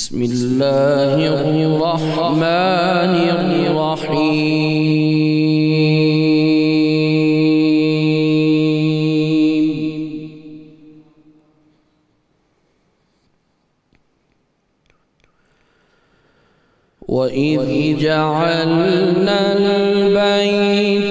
بسم الله الرحمن الرحيم وإذ جعلنا البيت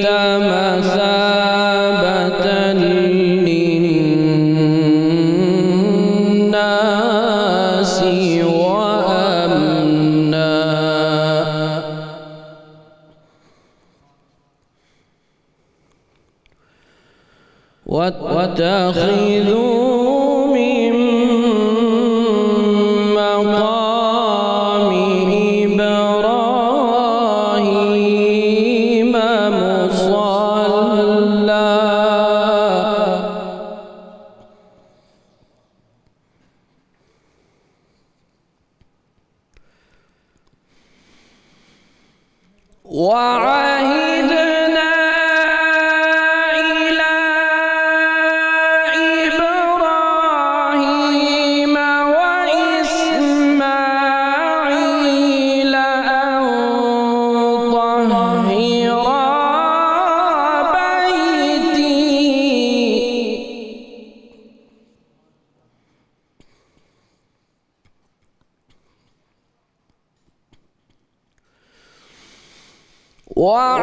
我。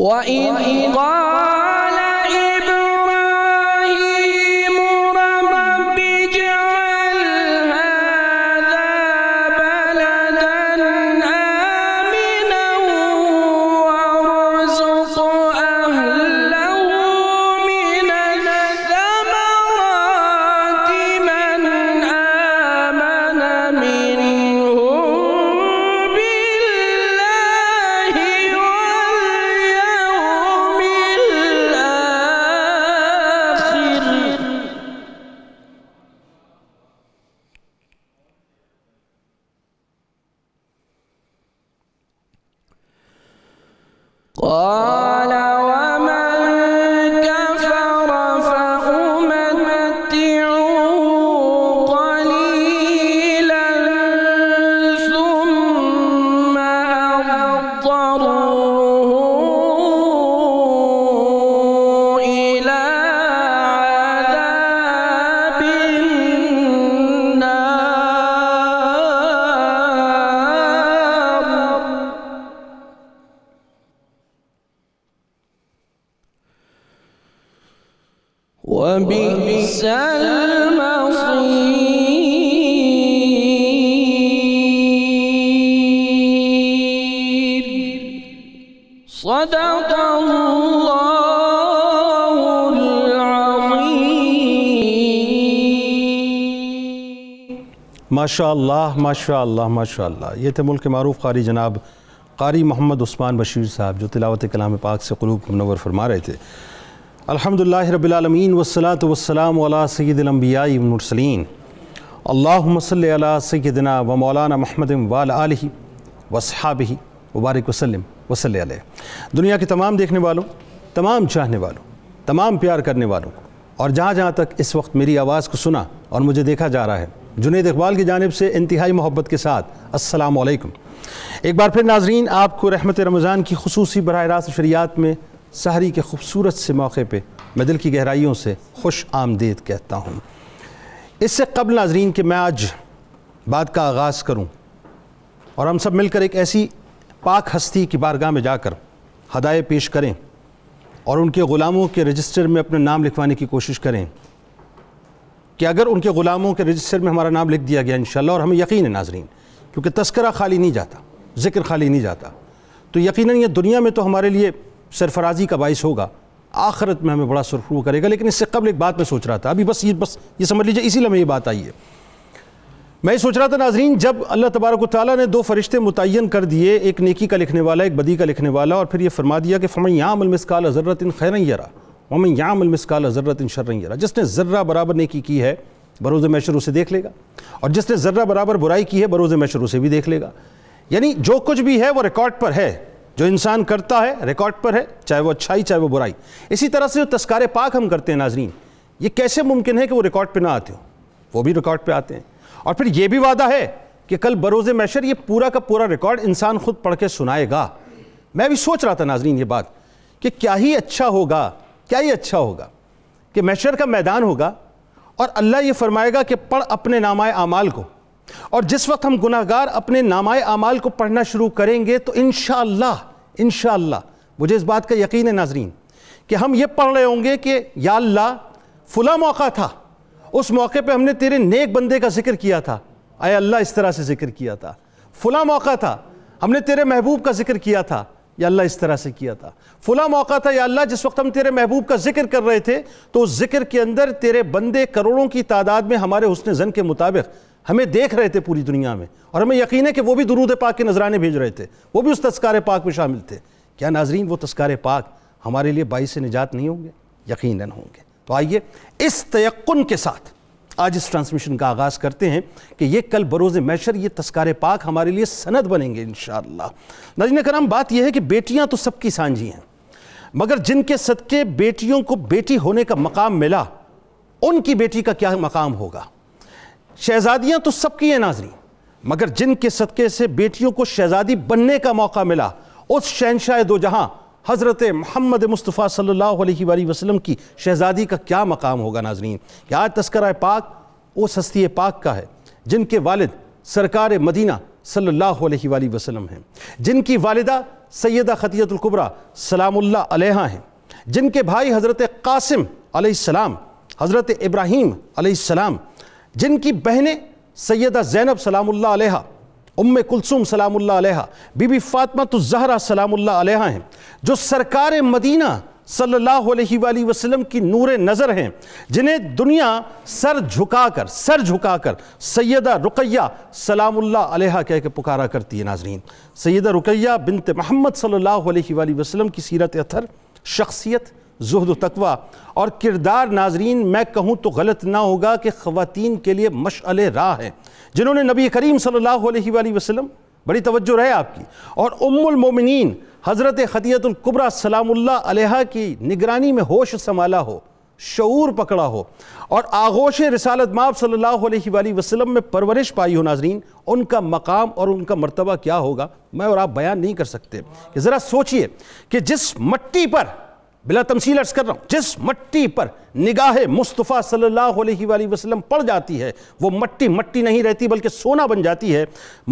وإذ قال माशा माशा माशाल्लाह ये थे मुल्क के मरूफ कारी जनाब कारी मोहम्मद उस्मान बशीर साहब जो तिलावत कलाम पाक से क़लूब मनवर फरमा रहे थे अलहमदिल्ला रबालमीन वसलात वसलाम सैदम्बियामरसलिन अल्लासल सैदना व मौलाना महमद वाल आलि वबारक वसलम वसल दुनिया के तमाम देखने वालों तमाम चाहने वालों तमाम प्यार करने वालों और जहाँ जहाँ तक इस वक्त मेरी आवाज़ को सुना और मुझे देखा जा रहा है जुनेद इकबाल की जानब से इंतहाई मोहब्बत के साथ असलकम एक बार फिर नाजरीन आपको रहमत रमज़ान की खसूस बरह रास्त शरियात में सहरी के खूबसूरत से मौके पर मैं दिल की गहराइयों से खुश आमदेद कहता हूँ इससे कबल नाजरीन के मैं आज बात का आगाज़ करूँ और हम सब मिलकर एक ऐसी पाक हस्ती की बारगाह में जाकर हदाय पेश करें और उनके ग़ुलामों के रजिस्टर में अपना नाम लिखवाने की कोशिश करें कि अगर उनके ग़ुलामों के रजिस्टर में हमारा नाम लिख दिया गया इन और हमें यकीन है नाजरीन क्योंकि तस्करा खाली नहीं जाता ज़िक्र खाली नहीं जाता तो यकीन ये दुनिया में तो हमारे लिए सरफराजी का बायस होगा आखिरत में हमें बड़ा सुरखरू करेगा लेकिन इससे कबल एक बात मैं सोच रहा था अभी बस ये बस ये समझ लीजिए इसी लम्हे ये बात आई है मैं सोच रहा था नाजरीन जब अल्लाह तबारक ताली ने दो फरिश्ते मुतन कर दिए एक नेकी का लिखने वाला एक बदी का लिखने वाला और फिर ये फरमा दिया कि फ़मयामल मिसकाल हज़रत इन खैर यरा ममिन याम अलमस्काल ज़र्रत इन शर यरा जिसने ज़र्रा बराबर नेकी की है बरोज़ मैशर उसे देख लेगा और जिसने ज़र्रा बराबर बुराई की है बरोज़ मैशर उसे भी देख लेगा यानी जो कुछ भी है वो रिकॉर्ड पर है जो इंसान करता है रिकॉर्ड पर है चाहे वो अच्छाई चाहे वो बुराई इसी तरह से जो तस्कार पाक हम करते हैं नाजरीन ये कैसे मुमकिन है कि वो रिकॉर्ड पर ना आते हो वो भी रिकॉर्ड पर आते हैं और फिर ये भी वादा है कि कल बरोज़ मैशर ये पूरा का पूरा रिकॉर्ड इंसान खुद पढ़ के सुनाएगा मैं भी सोच रहा था नाजरीन ये बात कि क्या ही अच्छा होगा क्या ये अच्छा होगा कि मैशर का मैदान होगा और अल्लाह ये फरमाएगा कि पढ़ अपने नामाए अमाल को और जिस वक्त हम गुनागार अपने नामाए अमाल को पढ़ना शुरू करेंगे तो इन इन मुझे इस बात का यकीन है नाजरीन कि हम ये पढ़ रहे होंगे कि या फुला मौका था उस मौके पे हमने तेरे नेक बंदे का जिक्र किया था आए अल्लाह इस तरह से जिक्र किया था फुला मौका था हमने तेरे महबूब का जिक्र किया था या अल्लाह इस तरह से किया था फुला मौका था या अल्लाह जिस वक्त हम तेरे महबूब का जिक्र कर रहे थे तो उस जिक्र के अंदर तेरे बंदे करोड़ों की तादाद में हमारे हुसन जन के मुताबिक हमें देख रहे थे पूरी दुनिया में और हमें यकीन है कि वो भी दरूद पाक के नजराने भेज रहे थे वो भी उस तस्कार पाक में शामिल थे क्या नाजरीन वो तस्कार पाक हमारे लिए बाईस निजात नहीं होंगे यकीन होंगे तो आइए इस तयन के साथ आज इस ट्रांसमिशन का आगाज़ करते हैं कि ये कल बरोज़ मैशर ये तस्कार पाक हमारे लिए सनद बनेंगे इन नाजिन कराम बात यह है कि बेटियाँ तो सबकी सांझी हैं मगर जिनके सदक़े बेटियों को बेटी होने का मकाम मिला उनकी बेटी का क्या मकाम होगा शहजादियाँ तो सबकी हैं नाजरी मगर जिनके सदक़े से बेटियों को शहजादी बनने का मौका मिला उस शहनशाह दो जहाँ हज़रत महमद मुस्तफ़ा सल्ला वसलम की शहज़ादी का क्या मकाम होगा नाजरीन कि आज तस्करा पाक उस हस्ती पाक का है जिनके वालिद सरकार मदीना सल्ला वसलम हैं जिनकी वालदा सैदा ख़तीतुल्कुबरा सलामुल्ल अलहा हैं जिनके भाई हज़रत कासिम आलाम हज़रत इब्राहीम अलैहिस्सलाम जिनकी बहनें सैदा ज़ैनब सलामुल्ल उम्म कुलसुम सलामुल्लाह अलैहा बीबी फातमा तो जहरा सलामुल्लाह अलैहा हैं जो सरकार मदीना सल्लल्लाहु अलैहि वसल्लम की नूर नज़र हैं जिन्हें दुनिया सर झुकाकर सर झुकाकर सैदा रुकैया सलाम अलैहा कह के पुकारा करती है नाजरीन सैदा रुकैया बिनत मोहम्मद सल्लल्लाहु अलैहि वसल्लम की सीरत अथर शख्सियत जहद तकवा और किरदार नाजरीन मैं कहूँ तो गलत ना होगा कि खुतिन के लिए मशअल राह हैं जिन्होंने नबी करीम सल्ला वसलम बड़ी तवज्जो रहे आपकी और उमुलमिन हज़रत ख़तियतुल्कुबरा सलामुल्ला की निगरानी में होश संभाला हो शूर पकड़ा हो और आगोश रसालत माप सल्ला वसलम में परवरिश पाई हो नाजरीन उनका मकाम और उनका मरतबा क्या होगा मैं और आप बयान नहीं कर सकते कि ज़रा सोचिए कि जिस मट्टी पर बिला तमसील अर्ज कर रहा हूँ जिस मट्टी पर निगाह मुस्तफ़ा सल्लल्लाहु अलैहि वसल्लम पड़ जाती है वो मट्टी मट्टी नहीं रहती बल्कि सोना बन जाती है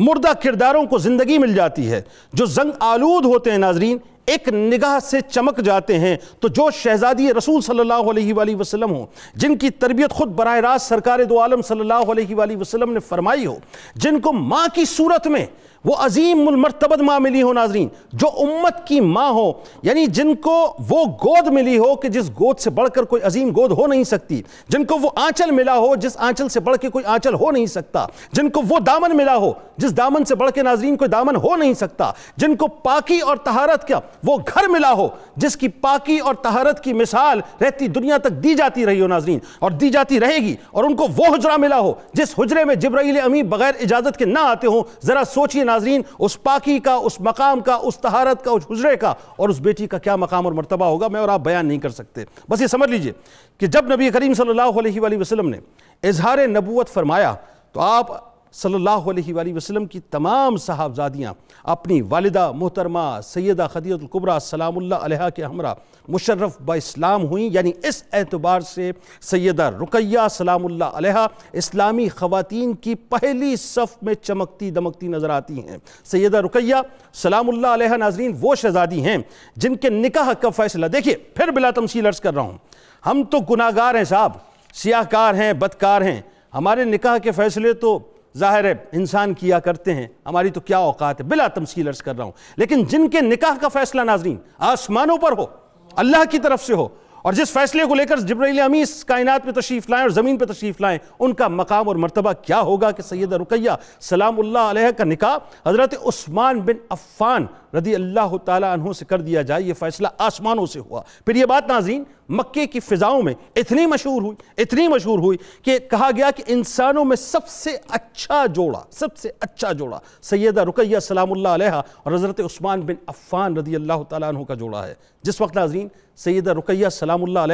मुर्दा किरदारों को ज़िंदगी मिल जाती है जो जंग आलूद होते हैं नाजरीन एक निगाह से चमक जाते हैं तो जो शहजादी रसूल सल्लल्लाहु अलैहि वसल्लम हो जिनकी तरबियत खुद बरह रास्त सरकार दो आलम सल्लल्लाहु अलैहि वसल्लम ने फरमाई हो जिनको माँ की सूरत में वो अजीम मरतबद माँ मिली हो नाजरीन जो उम्मत की माँ हो यानी जिनको वो गोद मिली हो कि जिस गोद से बढ़कर कोई अजीम गोद हो नहीं सकती जिनको वो आंचल मिला हो जिस आंचल से बढ़ के कोई आंचल हो नहीं सकता जिनको वो दामन मिला हो जिस दामन से बढ़ के नाजरीन कोई दामन हो नहीं सकता जिनको पाकि और तहारत का वो घर मिला हो जिसकी पाकी और तहारत की मिसाल रहती दुनिया तक दी जाती रही हो नाजरीन और दी जाती रहेगी और उनको वो हजरा मिला हो जिस हजरे में जब्राइल अमी बगैर इजाज़त के ना आते हों ज़रा सोचिए नाजरीन उस पाकी का उस मकाम का उस तहारत का उस हजरे का और उस बेटी का क्या मकाम और मरतबा होगा मैं और आप बयान नहीं कर सकते बस ये समझ लीजिए कि जब नबी करीम सल्ला वसलम ने इजहार नबूत फरमाया तो आप सल्लल्लाहु अलैहि वसल्लम की तमाम साहबजादियाँ अपनी वालदा मोहतरमा सैदा खदीतुल्कुबरा सलामुल्ला के हमरा मुशर्रफ ब इस्लाम हुई यानी इस एतबार से सैदा रुकैया सलामुल्ला इस्लामी ख़वातीन की पहली सफ़ में चमकती दमकती नज़र आती हैं सैदा रुकैया सलाम्ला नाजरीन वो शहज़ादी हैं जिनके निकाह का फ़ैसला देखिए फिर बिला तमसील अर्ज़ कर रहा हूँ हम तो गुनागार हैं साहब सियाहकार हैं बदकार हैं हमारे निकाह के फ़ैसले तो ज़ाहिर है इंसान किया करते हैं हमारी तो क्या औकात है बिला तमसील अर्ज कर रहा हूं लेकिन जिनके निकाह का फैसला नाजरीन आसमानों पर हो अल्लाह की तरफ से हो और जिस फैसले को लेकर जब्रैल अमी इस कायनात पे तशरीफ़ लाएं और ज़मीन पे तशरीफ़ लाएं उनका मकाम और मरतबा क्या होगा कि सैद रुकैया सलाम का निकाह हज़रत उस्मान बिन अफ़ान रदी अल्लाह तहों से कर दिया जाए ये फ़ैसला आसमानों से हुआ फिर ये बात नाजीन मक्के की फ़िज़ाओं में इतनी मशहूर हुई इतनी मशहूर हुई कि कहा गया कि इंसानों में सबसे अच्छा जोड़ा सबसे अच्छा जोड़ा सैदा रुकैया सलामुल्ला और हज़रत उस्मान बिन अफ़ान रदी अल्लाह तहों का जोड़ा है जिस वक्त नाजीन सैदा रुकैया सलामुल्ला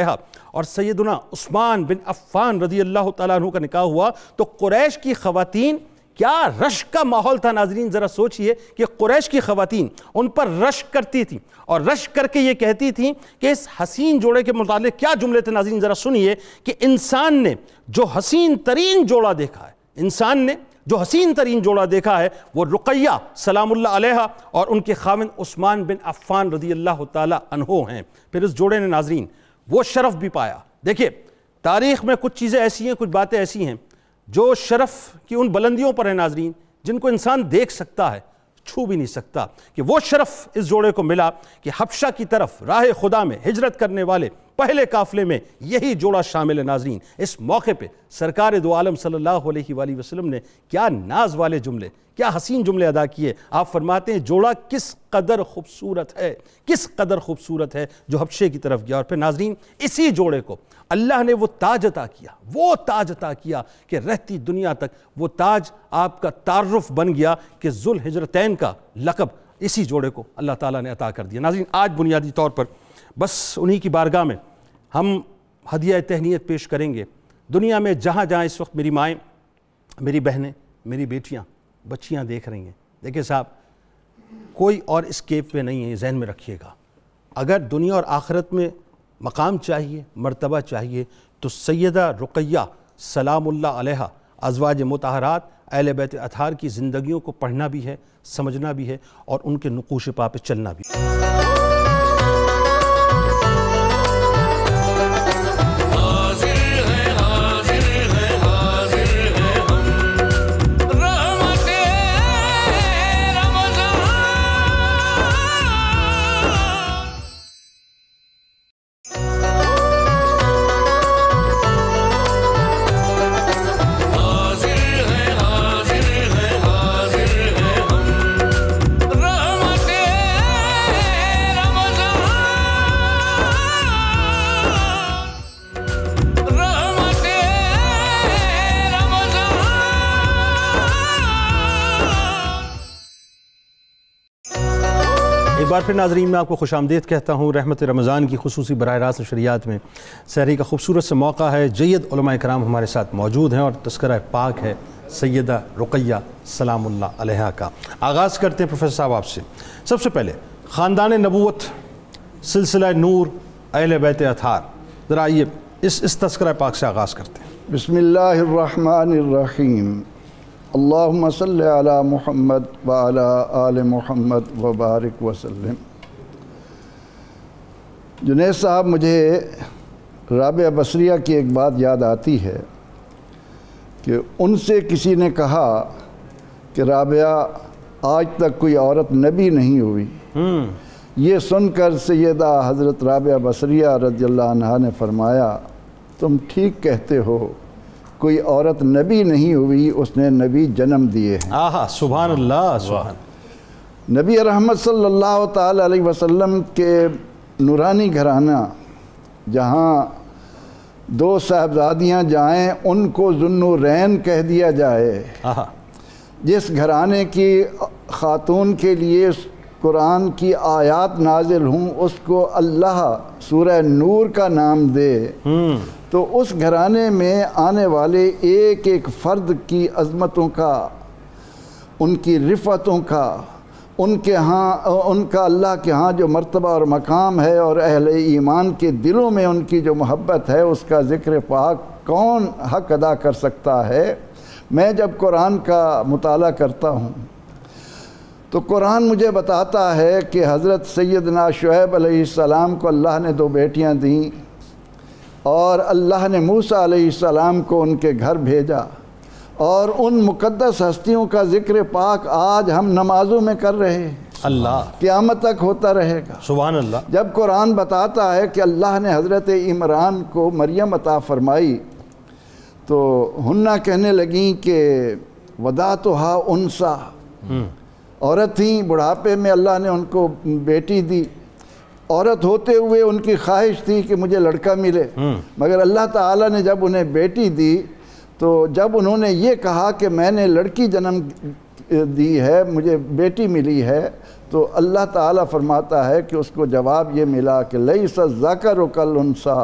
और सैदना उस्मान बिन अफ़ान रदी अल्लाह तहों का निकाह हुआ तो क़ुरैश की ख़वातीन क्या रश का माहौल था नाजरीन ज़रा सोचिए कि कुरैश की खवतिन उन पर रश करती थी और रश करके ये कहती थी कि इस हसीन जोड़े के मुताल क्या जुमले थे नाजरीन ज़रा सुनिए कि इंसान ने जो हसीन तरीन जोड़ा देखा है इंसान ने जो हसीन तरीन जोड़ा देखा है वो रुकैया सलामुल्ला और उनके खाविन उस्मान बिन अफ़ान रदी अल्लाह तहो हैं फिर इस जोड़े ने नाजरीन वो शरफ़ भी पाया देखिए तारीख़ में कुछ चीज़ें ऐसी हैं कुछ बातें ऐसी हैं जो शरफ की उन बुलंदियों पर है नाजरीन जिनको इंसान देख सकता है छू भी नहीं सकता कि वो शरफ इस जोड़े को मिला कि हफ्शा की तरफ राह खुदा में हिजरत करने वाले पहले काफिले में यही जोड़ा शामिल है नाजरीन इस मौके पर सरकार दो आलम सल्लल्लाहु अलैहि वसल्लम ने क्या नाज वाले जुमले क्या हसीन जुमले अदा किए आप फरमाते हैं जोड़ा किस कदर खूबसूरत है किस कदर खूबसूरत है जो हफ्शे की तरफ गया और फिर नाजरीन इसी जोड़े को अल्लाह ने वो ताज अता किया वो ताज अता किया कि रहती दुनिया तक वो ताज आपका तारफ़ बन गया कि जुल हजरतैन का लकब इसी जोड़े को अल्लाह ताला ने अता कर दिया नाजरीन आज बुनियादी तौर पर बस उन्हीं की बारगाह में हम हदिया तहनीत पेश करेंगे दुनिया में जहाँ जहाँ इस वक्त मेरी माएँ मेरी बहनें मेरी बेटियाँ बच्चियाँ देख रही हैं देखिए साहब कोई और इस्केप पे नहीं है जहन में रखिएगा अगर दुनिया और आखरत में मकाम चाहिए मर्तबा चाहिए तो सैदा रुकैया सलामुल्ला अलैहा अजवाज मतहरात अहल बैत अतार की ज़िंदगियों को पढ़ना भी है समझना भी है और उनके नकूश पा चलना भी है बार फिर नाजरीन मैं आपको खुश आमदेद कहता हूँ रहमत रमज़ान की खसूस बरह रास्त शरियात में सहरी का खूबसूरत सा मौका है जैद कराम हमारे साथ मौजूद हैं और तस्करा पाक है सैदा रुकैया सलामुल्ला अलहा का आगाज़ करते हैं प्रोफेसर साहब आपसे सबसे पहले ख़ानदान नबूत सिलसिला नूर अहल बैत अथार ज़रा आइए इस इस तस्करा पाक से आगाज़ करते हैं बसमीम अल्लाम सल महमद वाला आल महमद वबारक वसलम जुनेद साहब मुझे राब बसरिया की एक बात याद आती है कि उनसे किसी ने कहा कि राबिया आज तक कोई औरत नबी नहीं हुई हम्म। ये सुनकर सैदा हज़रत राबिया बसरिया रजील्ला ने फरमाया तुम ठीक कहते हो कोई औरत नबी नहीं हुई उसने नबी जन्म दिए आहा सुबह सुबह नबी रहमत सल्लल्लाहु अलैहि वसल्लम के नूरानी घराना जहाँ दो साहबजादियाँ जाएं उनको जुन्नुरैन कह दिया जाए जिस घराने की ख़ातून के लिए कुरान की आयत नाजिल हूँ उसको अल्लाह सूर नूर का नाम दे हम्म। तो उस घराने में आने वाले एक एक फ़र्द की अज़मतों का उनकी रिफ़तों का उनके यहाँ उनका अल्लाह के यहाँ जो मरतबा और मकाम है और अहल ईमान के दिलों में उनकी जो मोहब्बत है उसका ज़िक्र पाक कौन हक अदा कर सकता है मैं जब कुरान का मताल करता हूँ तो कुरान मुझे बताता है कि हज़रत सैदना शुएब सलाम को अल्लाह ने दो बेटियाँ दीं और अल्लाह ने मूसा सलाम को उनके घर भेजा और उन मुकद्दस हस्तियों का ज़िक्र पाक आज हम नमाजों में कर रहे हैं अल्लाह क़्यामत तक होता रहेगा सुबह अल्लाह जब कुरान बताता है कि अल्लाह ने हज़रत इमरान को मरियम अता फरमाई तो हन्ना कहने लगी कि वदा तो हा उनसा हम्म। औरत थी बुढ़ापे में अल्लाह ने उनको बेटी दी औरत होते हुए उनकी ख्वाहिश थी कि मुझे लड़का मिले हम्म। मगर अल्लाह ताला ने जब उन्हें बेटी दी तो जब उन्होंने ये कहा कि मैंने लड़की जन्म दी है मुझे बेटी मिली है तो अल्लाह ताला फरमाता है कि उसको जवाब ये मिला कि लई सा जाकर कल उनसा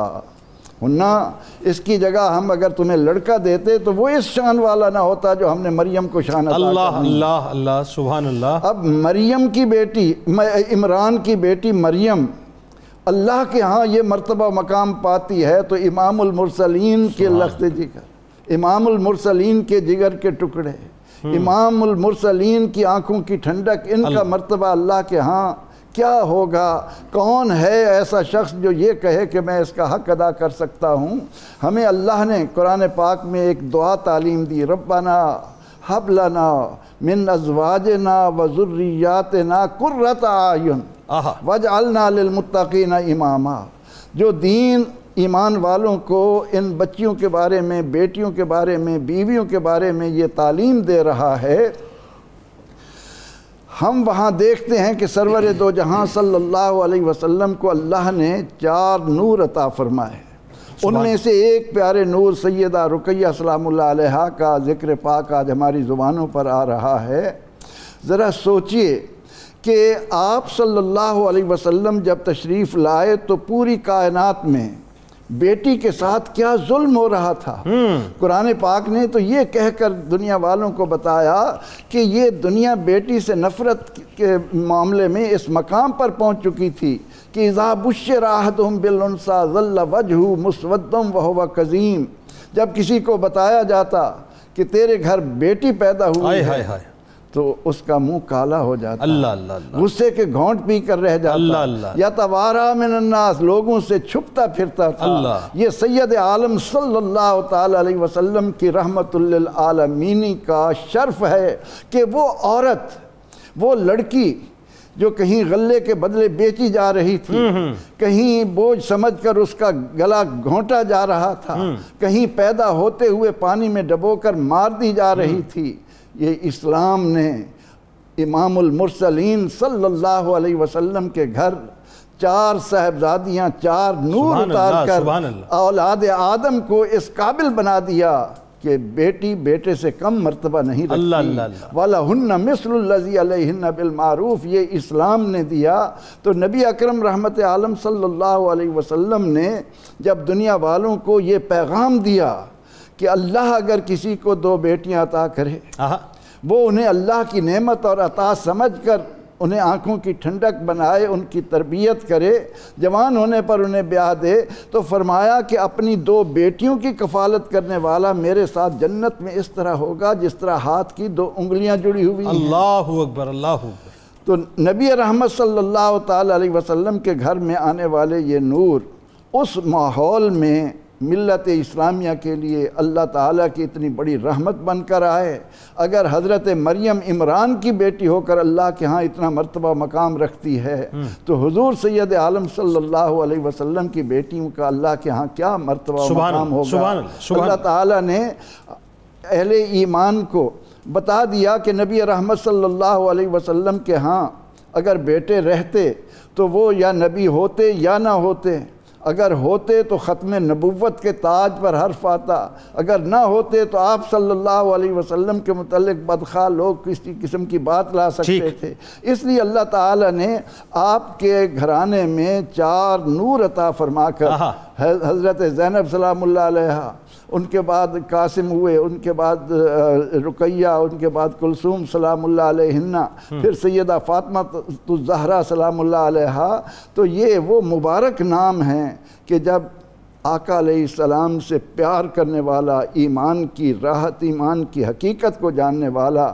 ना इसकी जगह हम अगर तुम्हें लड़का देते तो वो इस शान वाला ना होता जो हमने मरियम को शान अल्लाह अल्लाह अल्लाह सुबह अल्लाह अब मरियम की बेटी इमरान की बेटी मरियम अल्लाह के यहाँ ये मरतबा मकाम पाती है तो इमामसलिन के लख्त जिगर इमामसलिन के जिगर के टुकड़े हम्म। इमामसलिन की आंखों की ठंडक इनका मरतबा अल्लाह के यहाँ क्या होगा कौन है ऐसा शख्स जो ये कहे कि मैं इसका हक अदा कर सकता हूँ हमें अल्लाह ने कुरान पाक में एक दुआ तालीम दी रब्बाना हबलना मिन अजवाज ना वज़ुर्रियात ना कुर्रत आयुन वज अलनामतिन इमामा जो दीन ईमान वालों को इन बच्चियों के बारे में बेटियों के बारे में बीवियों के बारे में ये तालीम दे रहा है हम वहाँ देखते हैं कि सरवर दो जहाँ सल्लल्लाहु अलैहि वसल्लम को अल्लाह ने चार नूर अता फरमाए उनमें से एक प्यारे नूर सैदा रुकैया सलाम का ज़िक्र पाक आज हमारी ज़ुबानों पर आ रहा है ज़रा सोचिए कि आप सल्लल्लाहु अलैहि वसल्लम जब तशरीफ़ लाए तो पूरी कायनात में बेटी के साथ क्या जुल्म हो रहा था हम्म। कुरान पाक ने तो ये कहकर दुनिया वालों को बताया कि ये दुनिया बेटी से नफ़रत के मामले में इस मकाम पर पहुंच चुकी थी कि इजाबुश राहतम बिलसा वजह मुसवदम वह कज़ीम जब किसी को बताया जाता कि तेरे घर बेटी पैदा हुई है, है, है तो उसका मुंह काला हो जाता अल्लाह अल्लाह गुस्से के घोंट पी कर रह जाता अल्लाह अल्लाह या तवारा नन्नास लोगों से छुपता फिरता था अल्लाह ये सैयद आलम सल्लल्लाहु अलैहि वसल्लम की रहमतुल्लमीनी का शर्फ है कि वो औरत वो लड़की जो कहीं गले के बदले बेची जा रही थी हम्म, हम्म। कहीं बोझ समझकर उसका गला घोंटा जा रहा था हम्म। कहीं पैदा होते हुए पानी में डबोकर मार दी जा रही थी ये इस्लाम ने इमामसलिन मुरसलीन सल्लल्लाहु अलैहि वसल्लम के घर चार साहबजादियाँ चार नूर उतार कर औलाद आदम को इस काबिल बना दिया कि बेटी बेटे से कम मरतबा नहीं रखती वाला हन्ना मिसलजी बिलमारूफ ये इस्लाम ने दिया तो नबी अक्रम रहमत आलम सल्ला अलैहि ने जब दुनिया वालों को ये पैगाम दिया कि अल्लाह अगर किसी को दो बेटियां अता करे वो उन्हें अल्लाह की नेमत और अता समझ कर उन्हें आँखों की ठंडक बनाए उनकी तरबियत करे जवान होने पर उन्हें ब्याह दे तो फरमाया कि अपनी दो बेटियों की कफालत करने वाला मेरे साथ जन्नत में इस तरह होगा जिस तरह हाथ की दो उंगलियां जुड़ी हुई अल्लाह अकबर अल्लाह तो नबी रहमत सल्लल्लाहु अलैहि वसल्लम के घर में आने वाले ये नूर उस माहौल में मिलत इस्लामिया के लिए अल्लाह ताला की इतनी बड़ी रहमत बनकर आए अगर हज़रत मरियम इमरान की बेटी होकर अल्लाह के यहाँ इतना मरतबा मकाम रखती है हम्म। तो हुजूर सैद आलम सल्लल्लाहु अलैहि वसल्लम की बेटियों का अल्लाह के यहाँ क्या मरतबा मकाम होगा अल्लाह ताला ने अहले ईमान को बता दिया कि नबी रहमत सल्लल्लाहु अलैहि वसल्लम के यहाँ अगर बेटे रहते तो वो या नबी होते या ना होते अगर होते तो ख़त्म नबूवत के ताज पर हर्फ आता अगर ना होते तो आप सल्लल्लाहु अलैहि वसल्लम के मतलब बदखा लोग किसी किस्म की बात ला सकते थे इसलिए अल्लाह ताला ने आपके घराने में चार नूर अता फरमा कर हज़रत ज़ैनब सलामुल्ला उनके बाद कासिम हुए उनके बाद रुकैया उनके बाद कुलसूम सलामुल्ला हम्म। फिर सैदा फ़ातमा तो जहरा सलामुल्ला तो ये वो मुबारक नाम हैं कि जब आका सलाम से प्यार करने वाला ईमान की राहत ईमान की हकीकत को जानने वाला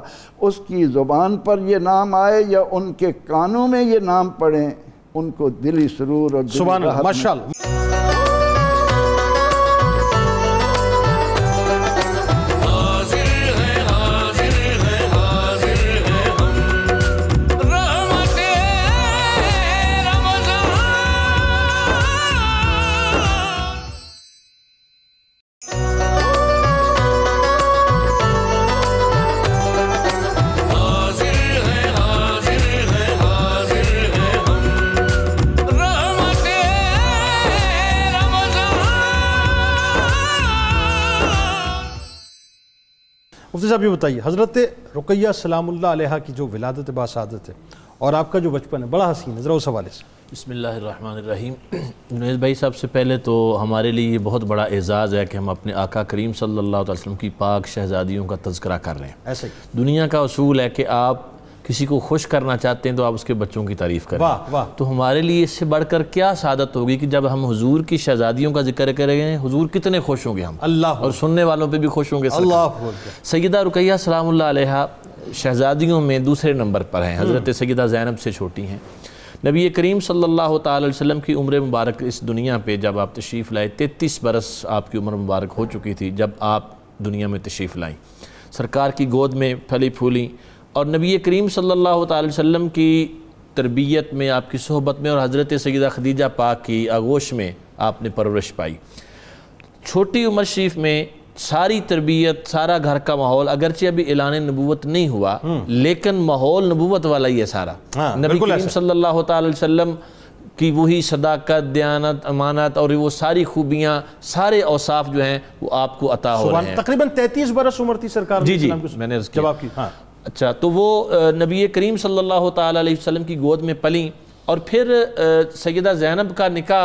उसकी ज़ुबान पर यह नाम आए या उनके कानों में ये नाम पढ़ें उनको दिली सुरूर और सुबह साहब ये बताइए हज़रत रुकैया सलामुल्ला की जो विलादत बासादत है और आपका जो बचपन है बड़ा हसीन है ज़रा उस हवाले से बसमीम जुनेद भाई साहब से पहले तो हमारे लिए ये बहुत बड़ा एज़ाज़ है कि हम अपने आका करीम सल्लल्लाहु अलैहि वसल्लम की पाक शहज़ादियों का तस्करा कर रहे हैं ऐसे दुनिया का असूल है कि आप किसी को खुश करना चाहते हैं तो आप उसके बच्चों की तारीफ़ करें वाह वाह तो हमारे लिए इससे बढ़कर क्या शादत होगी कि जब हम हुजूर की शहजादियों का जिक्र करेंगे हुजूर कितने खुश होंगे हम अल्लाह और सुनने वालों पे भी खुश होंगे सैदा रुकैया सलाम शहजादियों में दूसरे नंबर पर हैं हम्म। हज़रत सैदा जैनब से छोटी हैं नबी करीम सल्लल्लाहु अलैहि वसल्लम की उम्र मुबारक इस दुनिया पे जब आप तशरीफ़ लाए तैंतीस बरस आपकी उम्र मुबारक हो चुकी थी जब आप दुनिया में तशरीफ़ लाई सरकार की गोद में फली फूली और नबी करीम सल्लल्लाहु अलैहि वसल्लम की तरबियत में आपकी सोहबत में और हज़रत सैदा खदीजा पाक की आगोश में आपने परवरिश पाई छोटी उम्र शरीफ में सारी तरबियत सारा घर का माहौल अगरचे अभी एलान नबूवत नहीं हुआ हम्म। लेकिन माहौल नबूवत वाला ही है सारा हाँ, नबी करीम सल्लल्लाहु अलैहि वसल्लम की वही सदाकत दयानत अमानत और वो सारी खूबियाँ सारे औसाफ जो हैं वो आपको अता हो रहे हैं तकरीबन तैतीस बरस उम्र थी सरकार जी जी मैंने जवाब की हाँ। अच्छा तो वो नबी करीम सल्लल्लाहु अलैहि वसल्लम की गोद में पली और फिर सैदा जैनब का निका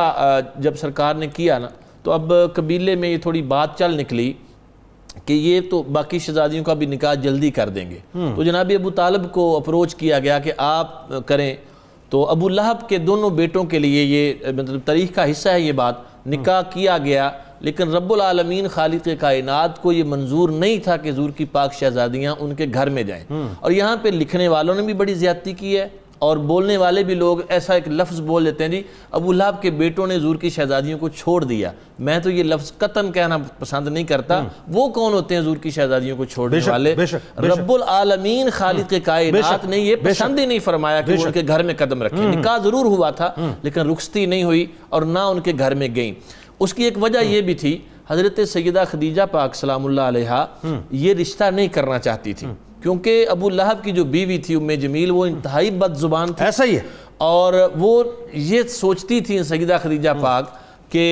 जब सरकार ने किया ना तो अब कबीले में ये थोड़ी बात चल निकली कि ये तो बाकी शहजादियों का भी निकाह जल्दी कर देंगे हम्म। तो जनाब अबू तालब को अप्रोच किया गया कि आप करें तो अबू लहब के दोनों बेटों के लिए ये मतलब तारीख का हिस्सा है ये बात निकाह किया गया लेकिन रबालमीन खालिक कायनात को ये मंजूर नहीं था कि जूर की पाक शहजादियाँ उनके घर में जाएँ हम्म। और यहाँ पर लिखने वालों ने भी बड़ी ज्यादती की है और बोलने वाले भी लोग ऐसा एक लफ्ज़ बोल देते हैं जी अबू लाभ के बेटों ने जूर की शहजादियों को छोड़ दिया मैं तो ये लफ्ज़ कतन कहना पसंद नहीं करता हम्म। वो कौन होते हैं जूर की शहजादियों को छोड़ने वाले रब्बुल आलमीन खालिद के हम्म। कायनात ने ये पसंद ही नहीं फरमाया कि उनके घर में कदम रखे निकाह ज़रूर हुआ था लेकिन रुखती नहीं हुई और ना उनके घर में गई उसकी एक वजह यह भी थी हज़रत सैदा खदीजा पाक सलाम ये रिश्ता नहीं करना चाहती थी क्योंकि अबू लहब की जो बीवी थी उम्मे जमील वो इंतहाई जुबान थी ऐसा ही है और वो ये सोचती थी सईदा खदीजा पाक कि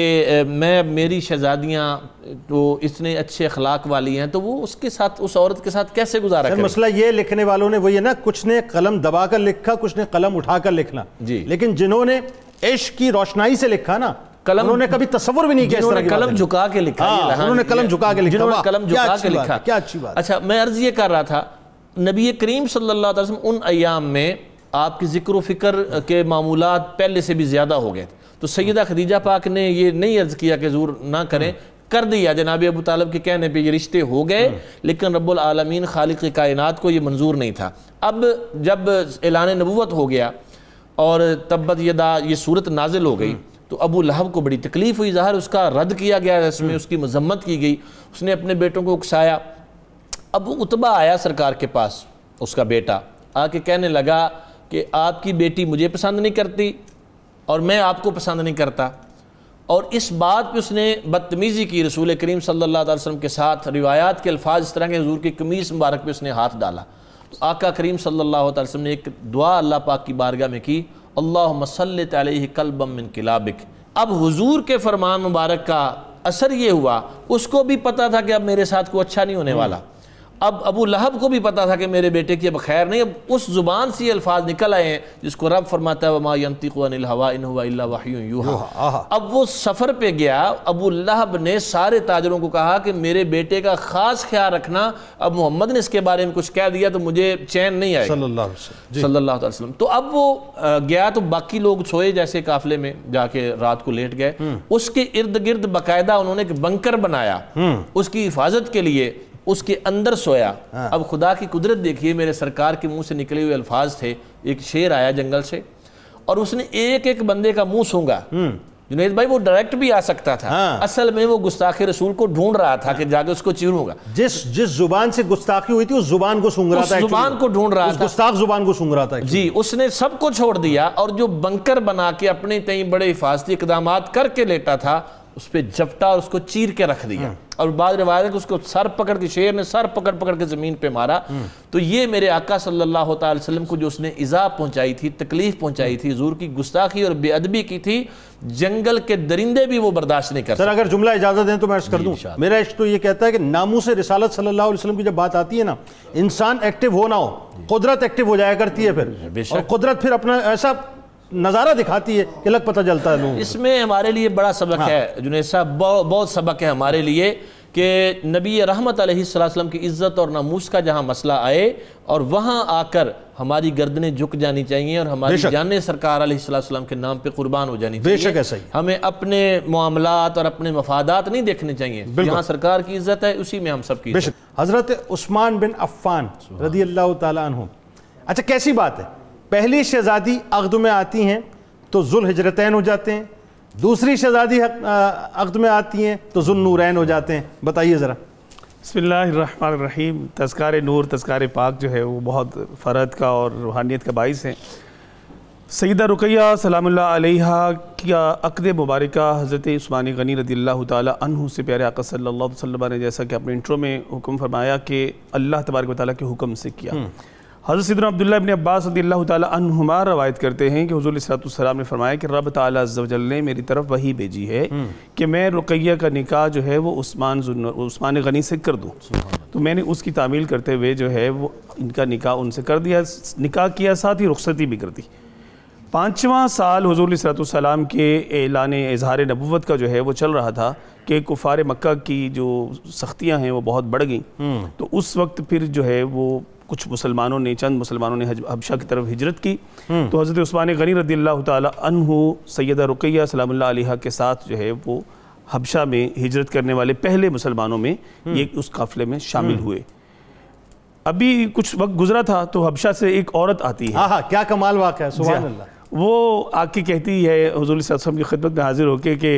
मैं मेरी शहजादियाँ तो इतने अच्छे अखलाक वाली हैं तो वो उसके साथ उस औरत के साथ कैसे गुजारा मसला ये लिखने वालों ने वही है ना कुछ ने कलम दबा कर लिखा कुछ ने कलम उठा कर लिखना जी लेकिन जिन्होंने इश्क की रोशनाई से लिखा ना कलम उन्होंने कभी तस्वर भी नहीं किया कलम झुका के लिखा हाँ, उन्होंने कलम झुका के लिखा कलम झुका के लिखा क्या अच्छी बात अच्छा मैं अर्ज ये कर रहा था नबी करीम सल्लाम उन अयाम में आपके ज़िक्र फ़िक्र के मामूल पहले से भी ज़्यादा हो गए थे तो सैदा खदीजा पाक ने यह नहीं अर्ज़ किया कि जोर ना करें कर दिया जनाब अबू तालब के कहने पर यह रिश्ते हो गए लेकिन रबालमीन खालिक कायनात को यह मंजूर नहीं था अब जब ऐलान नबूत हो गया और तब्बत यदा ये सूरत नाजिल हो गई तो अबू लहब को बड़ी तकलीफ़ हुई ज़ाहिर उसका रद्द किया गया इसमें हम्म। उसकी मजम्मत की गई उसने अपने बेटों को उकसाया अबू उतबा आया सरकार के पास उसका बेटा आके कहने लगा कि आपकी बेटी मुझे पसंद नहीं करती और मैं आपको पसंद नहीं करता और इस बात पे उसने बदतमीज़ी की रसूल करीम सल्लल्लाहु अलैहि वसल्लम के साथ रिवायात के अल्फाज इस तरह के हजूर की कमीज़ मुबारक पे उसने हाथ डाला तो आका करीम सल्लल्लाहु अलैहि वसल्लम ने एक दुआ अल्लाह पाक की बारगाह में की अल्लाह मसलत कलबम मिन किलाबिक अब हुजूर के फरमान मुबारक का असर ये हुआ उसको भी पता था कि अब मेरे साथ को अच्छा नहीं होने वाला अब अबू लहब को भी पता था कि मेरे बेटे की अब खैर नहीं अब उस ज़ुबान से ये अल्फाज निकल आए हैं जिसको रब फरमाता है वमा अनिल हवा इन इल्ला अब वो सफ़र पे गया अबू लहब ने सारे ताजरों को कहा कि मेरे बेटे का ख़ास ख्याल रखना अब मोहम्मद ने इसके बारे में कुछ कह दिया तो मुझे चैन नहीं आया तो अब वो गया तो बाकी लोग सोए जैसे काफिले में जाके रात को लेट गए हम्म। उसके इर्द गिर्द बाकायदा उन्होंने एक बंकर बनाया हम्म। उसकी हिफाजत के लिए उसके अंदर सोया हाँ। अब खुदा की कुदरत देखिए मेरे सरकार के मुंह से निकले हुए अल्फाज थे एक शेर आया जंगल से और उसने एक एक बंदे का मुंह सूंगा हम्म। जुनेद भाई वो डायरेक्ट भी आ सकता था हाँ। असल में वो गुस्ताखी रसूल को ढूंढ रहा था हाँ। कि जाके उसको चीरूंगा जिस जिस जुबान से गुस्ताखी हुई थी उस जुबान को सूंघ रहा था जुबान को ढूंढ रहा था गुस्ताख जुबान को सूंघ रहा था जी उसने सबको छोड़ दिया और जो बंकर बना के अपने कई बड़े हिफाजती इकदाम करके लेटा था उस पर जपटा और उसको चीर के रख दिया हम्म। और बाद रिवायत है कि उसको सर पकड़ के शेर ने सर पकड़ पकड़ के ज़मीन पे मारा हम्म। तो ये मेरे आका सल्लल्लाहु अलैहि वसल्लम को जो उसने इज़ा पहुंचाई थी तकलीफ़ पहुंचाई थी जूर की गुस्ताखी और बेअदबी की थी जंगल के दरिंदे भी वो बर्दाश्त नहीं कर सर अगर जुमला इजाज़त दें तो मैं कर दूँ मेरा इश्क तो ये कहता है कि नामू से रिसालत सल्ला वसलम की जब बात आती है ना इंसान एक्टिव हो ना हो कुदरत एक्टिव हो जाया करती है फिर और कुदरत फिर अपना ऐसा नज़ारा दिखाती है कि लग पता चलता है इसमें हमारे लिए बड़ा सबक हाँ। है जुनेद साहब बहुत सबक है हमारे लिए कि नबी रहमत आलम की इज़्ज़त और नामूस का जहाँ मसला आए और वहाँ आकर हमारी गर्दनें झुक जानी चाहिए और हमारी जान सरकार आलम के नाम पर कुर्बान हो जानी चाहिए ऐसा ही हमें अपने मामलात और अपने मफादात नहीं देखने चाहिए जहाँ सरकार की इज़्ज़त है उसी में हम सब की हज़रत उस्मान बिन अफ़ान रदी अल्लाह तु अच्छा कैसी बात है पहली शहज़ादी अकद में आती हैं तो जुल हजरतैन हो जाते हैं दूसरी शहज़ादी अकद में आती हैं तो नूरैन हो जाते हैं बताइए ज़रा बसमीम तस्कार नूर तस्कार पाक जो है वो बहुत फ़रहत का और रूहानियत का बास है सईदा रुकैया सलाम्ला का अकद मुबारक हज़रत स्मान गनी रदील्ला तु से प्यारे आका सल्ला वसलम ने जैसा कि अपने इंट्रो में हुक्म फरमाया कि अल्लाह तबारक वाली के हुक्म से किया हम्म। हज़रत सदन अब्दुल्ला अबिन अब्बास रदील्ला रवायत करते हैं कि हजूल ने फरमाया कि रब तजल ने मेरी तरफ वही भेजी है हम्म। कि मैं रुकैया का निकाह जो है वो उस्मान उस्मान गनी से कर दूँ तो मैंने उसकी तामील करते हुए जो है वो इनका निकाह उनसे कर दिया निकाह किया साथ ही रुख्सती भी कर दी पाँचवा साल हजूर के एलान इजहार नबूत का जो है वो चल रहा था कि कुफार मक्का की जो सख्तियाँ हैं वो बहुत बढ़ गई हम्म। तो उस वक्त फिर जो है वो कुछ मुसलमानों ने चंद मुसलमानों ने हबशा की तरफ हिजरत की हम्म। तो हज़रत उस्मान गनी रदी अल्लाह तहु सैदा रुकैया सलाम आलिया के साथ जो है वो हबशा में हिजरत करने वाले पहले मुसलमानों में हम्म। ये उस काफ़िले में शामिल हम्म। हुए अभी कुछ वक्त गुजरा था तो हबशा से एक औरत आती है हाँ क्या कमाल वाक़ है हाँ। वो आके कहती है हजूल की खिदमत में हाजिर होके कि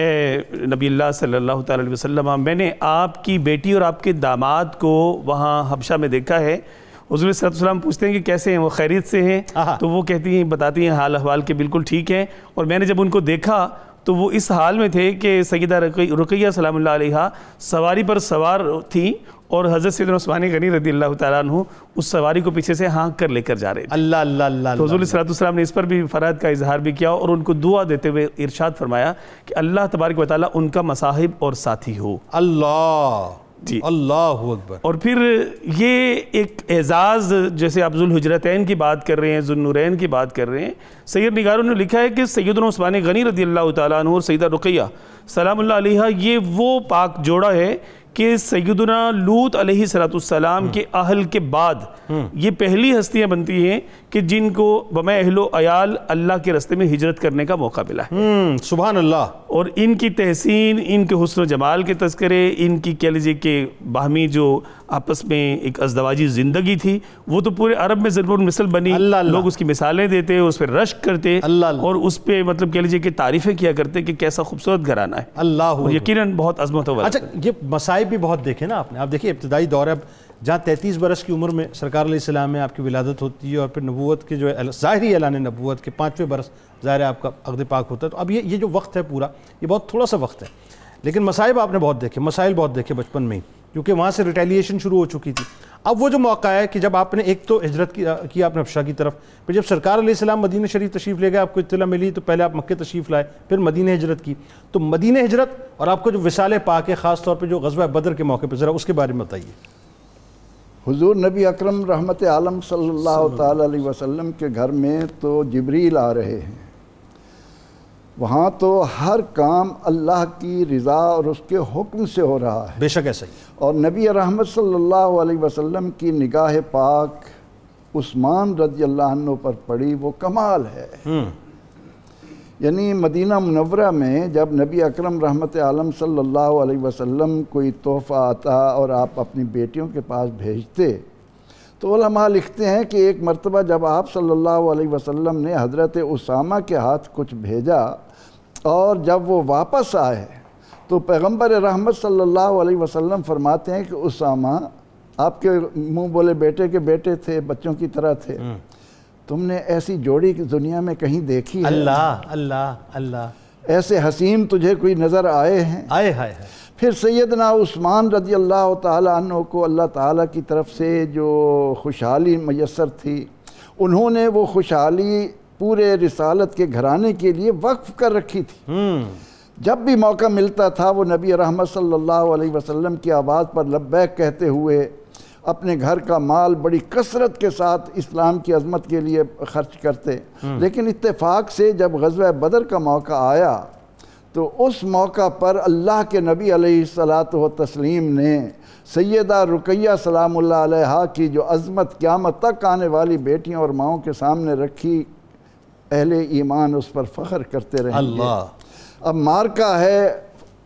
ए नबील्ला सल्लल्लाहु अलैहि वसल्लम मैंने आपकी बेटी और आपके दामाद को वहाँ हबशा में देखा है हजूर सलाम पूछते हैं कि कैसे हैं वो खैरियत से हैं तो वो कहती हैं बताती हैं हाल अहवाल के बिल्कुल ठीक हैं और मैंने जब उनको देखा तो वो इस हाल में थे कि सईदा रुकैया सलाम सवारी पर सवार थी और हज़रत सैदन ओस्मानी गनी रदी अल्लाह तु उस सवारी को पीछे से हाँक कर लेकर जा रहे अल्लाह अल्लाह अल्लाह तो सलातम ने इस पर भी फ़राद का इजहार भी किया और उनको दुआ देते हुए इरशाद फरमाया कि अल्लाह तबारक वाली उनका मसाहिब और साथी हो अल्लाह जी अल्लाह अकबर और फिर ये एक एजाज़ जैसे अफजुल हजरतैन की बात कर रहे हैं जुलनूरैन की बात कर रहे हैं सैद निगारों ने लिखा है कि सैद उस्मान गनी रदी अल्लाह तु और सैदा रुकैया सलाम ये वो पाक जोड़ा है कि सैदना लूत सलाम के अहल के बाद ये पहली हस्तियाँ बनती हैं कि जिनको बम अहलो अयाल अल्लाह के रस्ते में हिजरत करने का मौका मिला है हम्म, सुबह अल्लाह और इनकी तहसीन इनके हसन जमाल के तस्करे इनकी कह लीजिए कि बाहमी जो आपस में एक अजदवाजी ज़िंदगी थी वो तो पूरे अरब में ज़रूर मिसल बनी अल्ला अल्ला। लोग उसकी मिसालें देते उस पर रश करते अल्ला अल्ला। और उस पर मतलब कह लीजिए कि तारीफ़ें किया करते कि कैसा खूबसूरत घराना है अल्लाह यकीन बहुत अजमत होगा अच्छा ये मसाइब भी बहुत देखे ना आपने आप देखिए इब्तदाई दौर अब जहाँ तैंतीस बरस की उम्र में सरकार सलाम में आपकी विलादत होती है और फिर नबूत के जो है ज़ाहरी एलान नबूत के पाँचवें बरस ज़ाहिर आपका अगद पाक होता है तो अब ये ये जो वक्त है पूरा ये बहुत थोड़ा सा वक्त है लेकिन मसाइब आपने बहुत देखे मसाइल बहुत देखे बचपन में ही क्योंकि वहाँ से रिटेलिएशन शुरू हो चुकी थी अब वो जो मौका है कि जब आपने एक तो हजरत किया अपने आपने अफशा की तरफ फिर जब सरकार सलाम मदीना शरीफ तशरीफ़ ले गए आपको इतला मिली तो पहले आप मक्के तशरीफ़ लाए फिर मदीना हजरत की तो मदीना हजरत और आपको जो विसाल पाक है ख़ास तौर पर जो गजबा बदर के मौके पर ज़रा उसके बारे में बताइए हजूर नबी अक्रम रहमत आलम सल्ला अलैहि के घर में तो जबरील आ रहे हैं वहाँ तो हर काम अल्लाह की रज़ा और उसके हुक्म से हो रहा है बेशक ऐसा ही और नबी रहमत सल्लल्लाहु अलैहि वसल्लम की निगाह पाक उस्मान रजी अल्लाह पर पड़ी वो कमाल है हम्म। यानी मदीना मुनवरा में जब नबी अकरम रहमत आलम सल्लल्लाहु अलैहि वसल्लम कोई तोहफ़ा आता और आप अपनी बेटियों के पास भेजते तो लिखते हैं कि एक मरतबा जब आप सल्लल्लाहु अलैहि वसल्लम ने हज़रत उसामा के हाथ कुछ भेजा और जब वो वापस आए तो पैगम्बर रहमत सल्लल्लाहु अलैहि वसल्लम फरमाते हैं कि उसामा आपके मुंह बोले बेटे के बेटे थे बच्चों की तरह थे हम्म। तुमने ऐसी जोड़ी दुनिया में कहीं देखी अल्लाह अल्लाह अल्लाह ऐसे हसीम तुझे कोई नज़र आए हैं आए हाय फिर सैदना उस्मान रजी अल्लाह तु को अल्लाह ताली की तरफ से जो खुशहाली मैसर थी उन्होंने वो खुशहाली पूरे रिसालत के घराने के लिए वक्फ़ कर रखी थी हम्म। जब भी मौका मिलता था वो नबी रहमत सल्लल्लाहु अलैहि वसल्लम की आवाज़ पर लब्बैक कहते हुए अपने घर का माल बड़ी कसरत के साथ इस्लाम की अजमत के लिए खर्च करते हम्म। लेकिन इत्तेफाक से जब गजब बदर का मौका आया तो उस मौका पर अल्लाह के नबी सलात व तस्लीम ने सैदा रुकैया सलाम की जो अज़मत क़्यामत तक आने वाली बेटियों और माओं के सामने रखी अहले ईमान उस पर फ़ख्र करते रहे अल्लाह अब मार्का है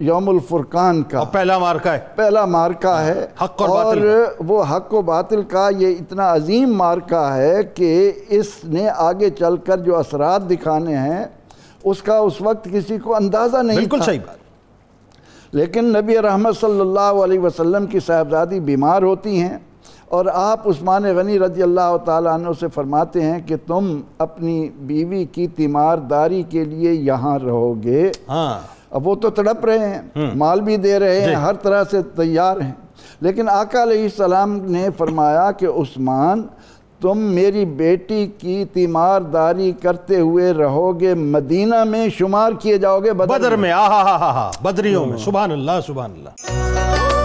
यौमुलफ़ुरक़ान का पहला मार्का है पहला मार्का है हक और, और वो हक व बातिल का ये इतना अजीम मार्का है कि इसने आगे चल कर जो असरात दिखाने हैं उसका उस वक्त किसी को अंदाज़ा नहीं बिल्कुल सही बात लेकिन नबी रहमत सल्लल्लाहु अलैहि वसल्लम की साहबजादी बीमार होती हैं और आप उस्मान गनी रजी अल्लाह तु से फरमाते हैं कि तुम अपनी बीवी की तीमारदारी के लिए यहाँ रहोगे हाँ। अब वो तो तड़प रहे हैं हम्म। माल भी दे रहे हैं हर तरह से तैयार हैं लेकिन आका सलाम ने फरमाया कि उस्मान तुम मेरी बेटी की तीमारदारी करते हुए रहोगे मदीना में शुमार किए जाओगे बदर, बदर में, में। आहा हा हा बदरियों में सुबह अल्लाह सुबह अल्लाह